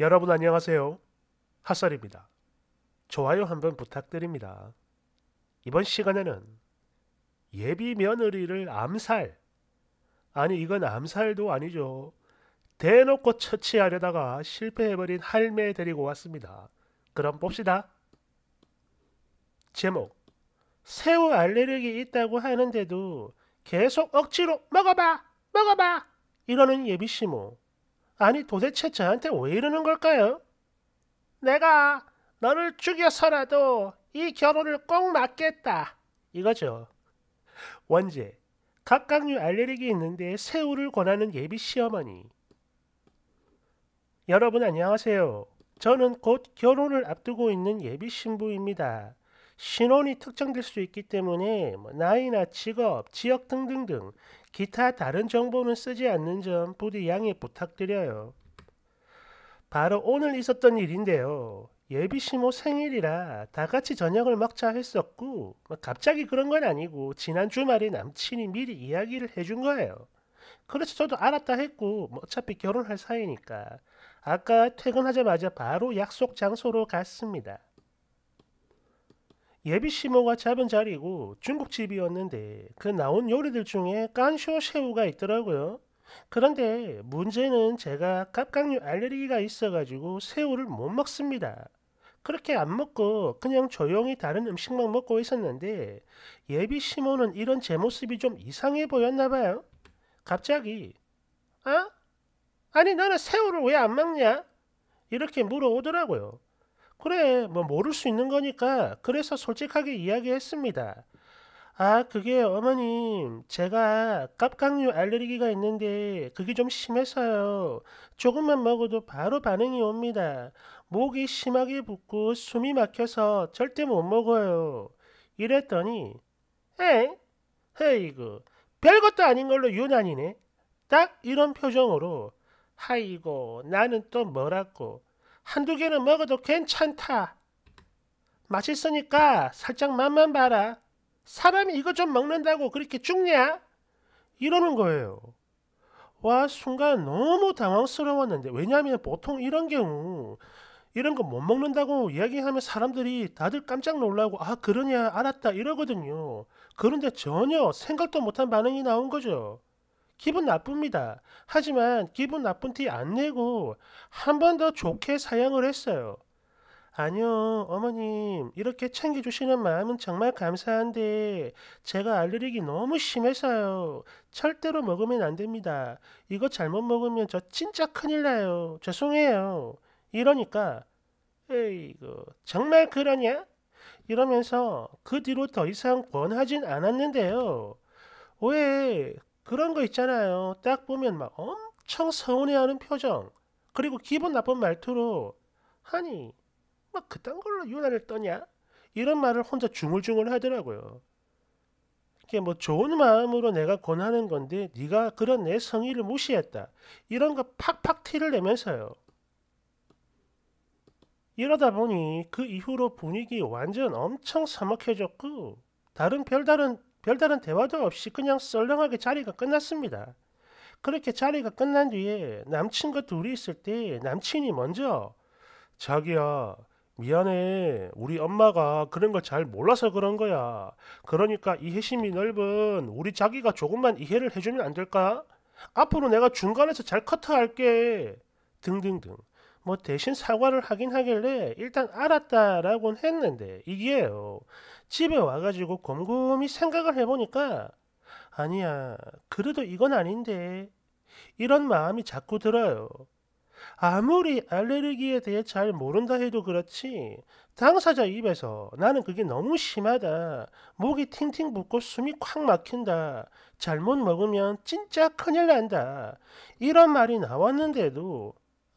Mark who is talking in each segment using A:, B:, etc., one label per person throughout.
A: 여러분 안녕하세요. 핫설입니다. 좋아요 한번 부탁드립니다. 이번 시간에는 예비 며느리를 암살 아니 이건 암살도 아니죠. 대놓고 처치하려다가 실패해버린 할매 데리고 왔습니다. 그럼 봅시다. 제목 새우 알레르기 있다고 하는데도 계속 억지로 먹어봐 먹어봐 이러는 예비시모 아니 도대체 저한테 왜 이러는 걸까요? 내가 너를 죽여서라도 이 결혼을 꼭 막겠다. 이거죠. 원제, 각각류 알레르기 있는데 새우를 권하는 예비 시어머니. 여러분 안녕하세요. 저는 곧 결혼을 앞두고 있는 예비 신부입니다. 신혼이 특정될 수 있기 때문에 뭐 나이나 직업, 지역 등등등 기타 다른 정보는 쓰지 않는 점 부디 양해 부탁드려요. 바로 오늘 있었던 일인데요. 예비시모 생일이라 다 같이 저녁을 먹자 했었고 뭐 갑자기 그런 건 아니고 지난 주말에 남친이 미리 이야기를 해준 거예요. 그래서 저도 알았다 했고 뭐 어차피 결혼할 사이니까 아까 퇴근하자마자 바로 약속 장소로 갔습니다. 예비 시모가 잡은 자리고 중국집이었는데 그 나온 요리들 중에 깐쇼 새우가 있더라고요. 그런데 문제는 제가 갑각류 알레르기가 있어가지고 새우를 못 먹습니다. 그렇게 안 먹고 그냥 조용히 다른 음식만 먹고 있었는데 예비 시모는 이런 제 모습이 좀 이상해 보였나 봐요. 갑자기 아? 아니 너는 새우를 왜 안 먹냐? 이렇게 물어오더라고요. 그래, 뭐 모를 수 있는 거니까 그래서 솔직하게 이야기했습니다. 아, 그게 어머님, 제가 깝깡류 알레르기가 있는데 그게 좀 심해서요. 조금만 먹어도 바로 반응이 옵니다. 목이 심하게 붓고 숨이 막혀서 절대 못 먹어요. 이랬더니 에? 헤이구 별것도 아닌 걸로 유난이네. 딱 이런 표정으로 하이고 나는 또 뭐라고 한두 개는 먹어도 괜찮다. 맛있으니까 살짝 맛만 봐라. 사람이 이거 좀 먹는다고 그렇게 죽냐? 이러는 거예요. 와, 순간 너무 당황스러웠는데, 왜냐하면 보통 이런 경우, 이런 거 못 먹는다고 이야기하면 사람들이 다들 깜짝 놀라고, 아, 그러냐, 알았다, 이러거든요. 그런데 전혀 생각도 못한 반응이 나온 거죠. 기분 나쁩니다. 하지만 기분 나쁜 티 안 내고 한 번 더 좋게 사양을 했어요. 아니요, 어머님. 이렇게 챙겨주시는 마음은 정말 감사한데, 제가 알레르기 너무 심해서요. 절대로 먹으면 안 됩니다. 이거 잘못 먹으면 저 진짜 큰일 나요. 죄송해요. 이러니까, 에이그, 정말 그러냐? 이러면서 그 뒤로 더 이상 권하진 않았는데요. 왜 그런 거 있잖아요. 딱 보면 막 엄청 서운해하는 표정, 그리고 기분 나쁜 말투로 하니 막 뭐 그딴 걸로 유난을 떠냐? 이런 말을 혼자 중얼중얼 하더라고요. 이게 뭐 좋은 마음으로 내가 권하는 건데 네가 그런 내 성의를 무시했다. 이런 거 팍팍 티를 내면서요. 이러다 보니 그 이후로 분위기 완전 엄청 사먹해졌고 다른 별다른 별다른 대화도 없이 그냥 썰렁하게 자리가 끝났습니다. 그렇게 자리가 끝난 뒤에 남친과 둘이 있을 때 남친이 먼저 자기야 미안해 우리 엄마가 그런 걸 잘 몰라서 그런 거야 그러니까 이해심이 넓은 우리 자기가 조금만 이해를 해주면 안 될까? 앞으로 내가 중간에서 잘 커트할게 등등등 뭐 대신 사과를 하긴 하길래 일단 알았다라고는 했는데 이게요 집에 와가지고 곰곰이 생각을 해보니까 아니야 그래도 이건 아닌데 이런 마음이 자꾸 들어요. 아무리 알레르기에 대해 잘 모른다 해도 그렇지 당사자 입에서 나는 그게 너무 심하다 목이 팅팅 붓고 숨이 콱 막힌다 잘못 먹으면 진짜 큰일 난다 이런 말이 나왔는데도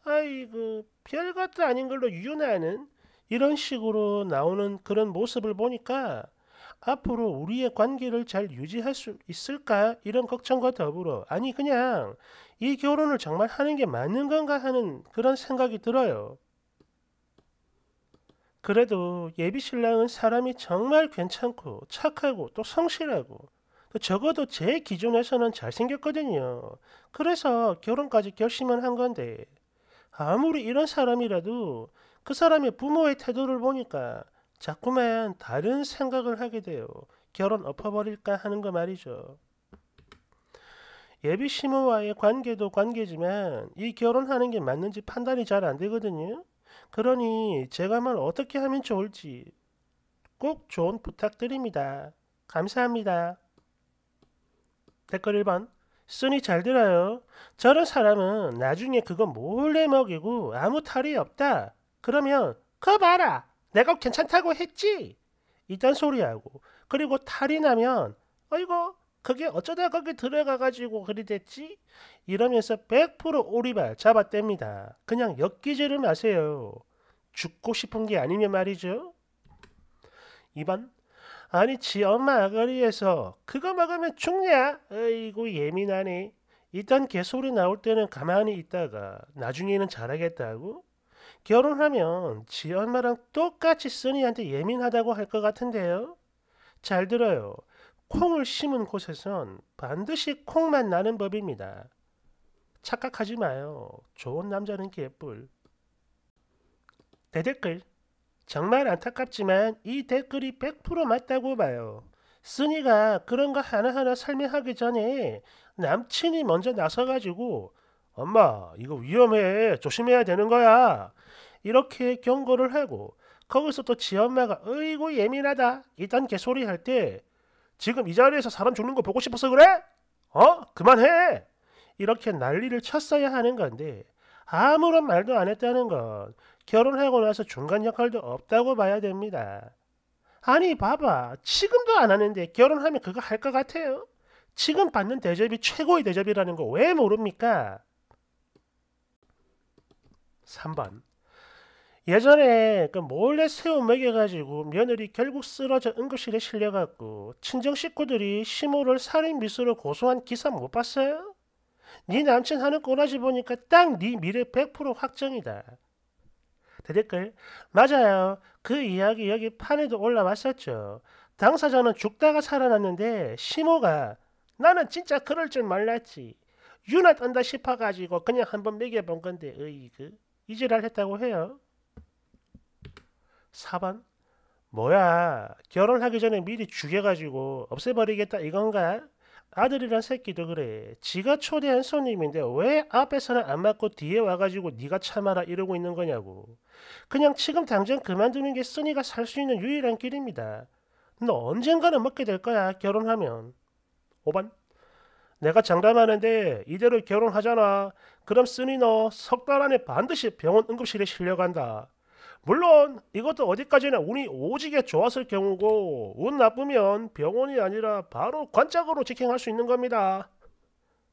A: 아이고 별것도 아닌 걸로 유나는 이런 식으로 나오는 그런 모습을 보니까 앞으로 우리의 관계를 잘 유지할 수 있을까? 이런 걱정과 더불어, 아니, 그냥 이 결혼을 정말 하는 게 맞는 건가 하는 그런 생각이 들어요. 그래도 예비신랑은 사람이 정말 괜찮고 착하고 또 성실하고 또 적어도 제 기준에서는 잘생겼거든요. 그래서 결혼까지 결심을 한 건데 아무리 이런 사람이라도 그 사람의 부모의 태도를 보니까 자꾸만 다른 생각을 하게 돼요. 결혼 엎어버릴까 하는 거 말이죠. 예비 시모와의 관계도 관계지만 이 결혼하는 게 맞는지 판단이 잘 안 되거든요. 그러니 제가 말 어떻게 하면 좋을지 꼭 좋은 부탁드립니다. 감사합니다. 댓글 1번 순이 잘 들어요. 저런 사람은 나중에 그거 몰래 먹이고 아무 탈이 없다. 그러면 그 봐라. 내가 괜찮다고 했지. 이딴 소리하고 그리고 탈이 나면 어이고 그게 어쩌다 거기 들어가가지고 그리 됐지? 이러면서 100% 오리발 잡아댑니다. 그냥 엿기질를 마세요. 죽고 싶은 게 아니면 말이죠. 2번 아니 지 엄마 아가리에서 그거 먹으면 죽냐? 아이고 예민하네. 일단 개소리 나올 때는 가만히 있다가 나중에는 잘하겠다고? 결혼하면 지 엄마랑 똑같이 쓰니한테 예민하다고 할 것 같은데요? 잘 들어요. 콩을 심은 곳에선 반드시 콩만 나는 법입니다. 착각하지 마요. 좋은 남자는 개뿔. 대댓글 정말 안타깝지만 이 댓글이 100% 맞다고 봐요. 쓰니가 그런 거 하나하나 설명하기 전에 남친이 먼저 나서가지고 엄마 이거 위험해 조심해야 되는 거야 이렇게 경고를 하고 거기서 또 지 엄마가 어이구 예민하다 이딴 개소리 할 때 지금 이 자리에서 사람 죽는 거 보고 싶어서 그래? 어? 그만해! 이렇게 난리를 쳤어야 하는 건데 아무런 말도 안 했다는 것. 결혼하고 나서 중간 역할도 없다고 봐야 됩니다. 아니 봐봐 지금도 안 하는데 결혼하면 그거 할 것 같아요? 지금 받는 대접이 최고의 대접이라는 거 왜 모릅니까? 3번 예전에 그 몰래 새우 먹여가지고 며느리 결국 쓰러져 응급실에 실려갔고 친정 식구들이 시모를 살인 미수로 고소한 기사 못 봤어요? 네 남친 하는 꼬라지 보니까 딱 네 미래 100% 확정이다. 대댓글 맞아요. 그 이야기 여기 판에도 올라왔었죠. 당사자는 죽다가 살아났는데 시모가 나는 진짜 그럴 줄 몰랐지. 유나 떤다 싶어가지고 그냥 한번 먹여본 건데 으이그 이질랄 했다고 해요. 4번 뭐야 결혼하기 전에 미리 죽여가지고 없애버리겠다 이건가? 아들이란 새끼도 그래. 지가 초대한 손님인데 왜 앞에서는 안 맞고 뒤에 와가지고 네가 참아라 이러고 있는 거냐고. 그냥 지금 당장 그만두는 게 쓰니가 살 수 있는 유일한 길입니다. 너 언젠가는 먹게 될 거야 결혼하면. 5반 내가 장담하는데 이대로 결혼하잖아. 그럼 쓰니 너석 달 안에 반드시 병원 응급실에 실려간다. 물론 이것도 어디까지나 운이 오지게 좋았을 경우고 운 나쁘면 병원이 아니라 바로 관짝으로 직행할 수 있는 겁니다.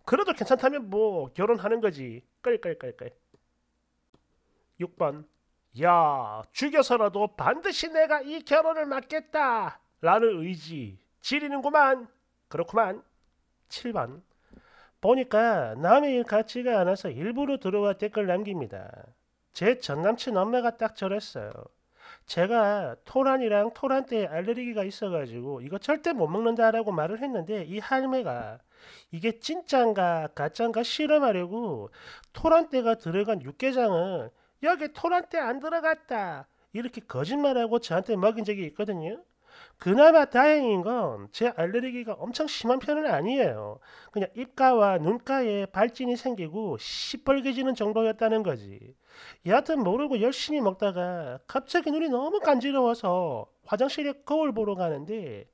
A: 그래도 괜찮다면 뭐 결혼하는 거지. 끌끌끌끌. 6번 야 죽여서라도 반드시 내가 이 결혼을 막겠다 라는 의지 지리는구만 그렇구만 7번 보니까 남의 일 같지가 않아서 일부러 들어와 댓글 남깁니다. 제 전남친 엄마가 딱 저랬어요. 제가 토란이랑 토란 때 알레르기가 있어가지고 이거 절대 못 먹는다라고 말을 했는데 이 할매가 이게 진짠가 가짠가 실험하려고 토란 때가 들어간 육개장은 여기 토란 때 안 들어갔다 이렇게 거짓말하고 저한테 먹인 적이 있거든요. 그나마 다행인 건 제 알레르기가 엄청 심한 편은 아니에요. 그냥 입가와 눈가에 발진이 생기고 시뻘개지는 정도였다는 거지. 여하튼 모르고 열심히 먹다가 갑자기 눈이 너무 간지러워서 화장실에 거울 보러 가는데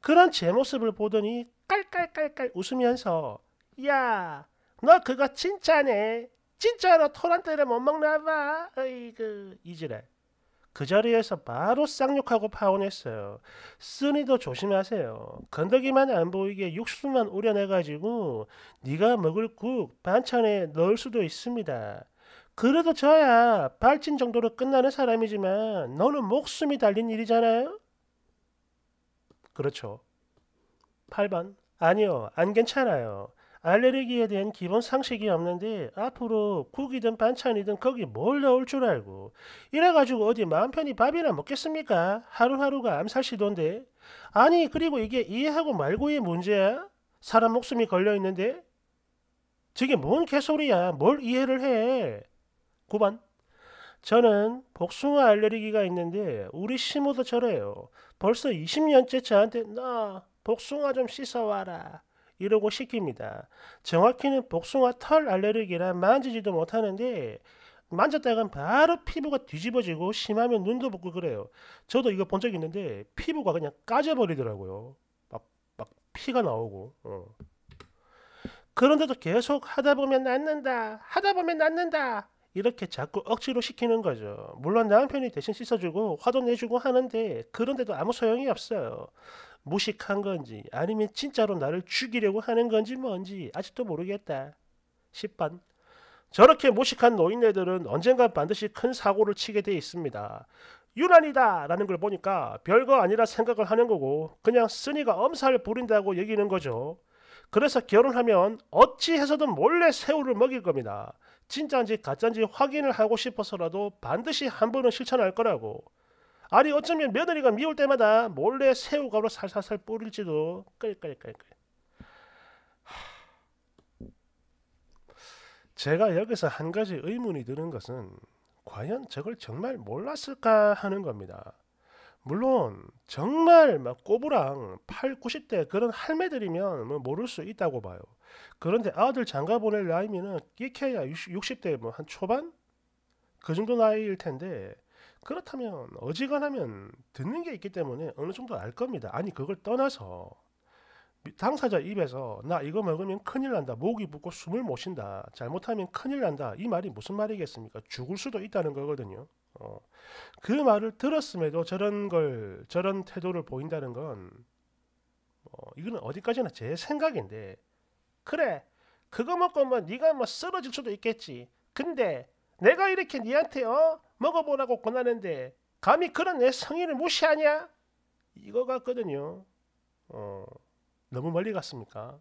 A: 그런 제 모습을 보더니 깔깔깔깔 웃으면서 야 너 그거 진짜네 진짜로 토란테를 못 먹나 봐 어이그 이지랄 그 자리에서 바로 쌍욕하고 파혼했어요. 쓰니도 조심하세요. 건더기만 안 보이게 육수만 우려내가지고 네가 먹을 국 반찬에 넣을 수도 있습니다. 그래도 저야 발진 정도로 끝나는 사람이지만 너는 목숨이 달린 일이잖아요? 그렇죠. 8번. 아니요. 안 괜찮아요. 알레르기에 대한 기본 상식이 없는데 앞으로 국이든 반찬이든 거기 뭘 넣을 줄 알고 이래가지고 어디 마음 편히 밥이나 먹겠습니까? 하루하루가 암살 시도인데 아니 그리고 이게 이해하고 말고의 문제야? 사람 목숨이 걸려있는데? 저게 뭔 개소리야 뭘 이해를 해 9번 저는 복숭아 알레르기가 있는데 우리 시모도 저래요. 벌써 20년째 저한테 나 복숭아 좀 씻어와라 이러고 시킵니다. 정확히는 복숭아 털 알레르기라 만지지도 못하는데 만졌다간 바로 피부가 뒤집어지고 심하면 눈도 붓고 그래요. 저도 이거 본 적 있는데 피부가 그냥 까져버리더라고요. 막, 막 피가 나오고. 어. 그런데도 계속 하다 보면 낫는다. 하다 보면 낫는다. 이렇게 자꾸 억지로 시키는 거죠. 물론 남편이 대신 씻어주고 화도 내주고 하는데 그런데도 아무 소용이 없어요. 무식한 건지 아니면 진짜로 나를 죽이려고 하는 건지 뭔지 아직도 모르겠다. 10번 저렇게 무식한 노인네들은 언젠가 반드시 큰 사고를 치게 돼 있습니다. 유난이다 라는 걸 보니까 별거 아니라 생각을 하는 거고 그냥 쓰니가 엄살 부린다고 여기는 거죠. 그래서 결혼하면 어찌해서든 몰래 새우를 먹일 겁니다. 진짜인지 가짜인지 확인을 하고 싶어서라도 반드시 한 번은 실천할 거라고. 아니 어쩌면 며느리가 미울 때마다 몰래 새우가루 살살살 뿌릴지도 끌끌끌끌. 제가 여기서 한 가지 의문이 드는 것은 과연 저걸 정말 몰랐을까 하는 겁니다. 물론 정말 막 꼬부랑 8, 90대 그런 할매들이면 뭐 모를 수 있다고 봐요. 그런데 아들 장가 보낼 나이면은 끼켜야 60, 대뭐한 초반 그 정도 나이일 텐데 그렇다면 어지간하면 듣는 게 있기 때문에 어느 정도 알 겁니다. 아니 그걸 떠나서 당사자 입에서 나 이거 먹으면 큰일 난다. 목이 붓고 숨을 못 쉰다. 잘못하면 큰일 난다. 이 말이 무슨 말이겠습니까? 죽을 수도 있다는 거거든요. 어. 그 말을 들었음에도 저런 걸 저런 태도를 보인다는 건 어, 이거는 어디까지나 제 생각인데 그래 그거 먹고 뭐 네가 뭐 쓰러질 수도 있겠지. 근데 내가 이렇게 네한테 어 먹어보라고 권하는데 감히 그런 내 성의를 무시하냐? 이거 같거든요. 어 너무 멀리 갔습니까?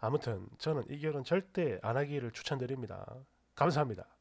A: 아무튼 저는 이 결혼 절대 안 하기를 추천드립니다. 감사합니다.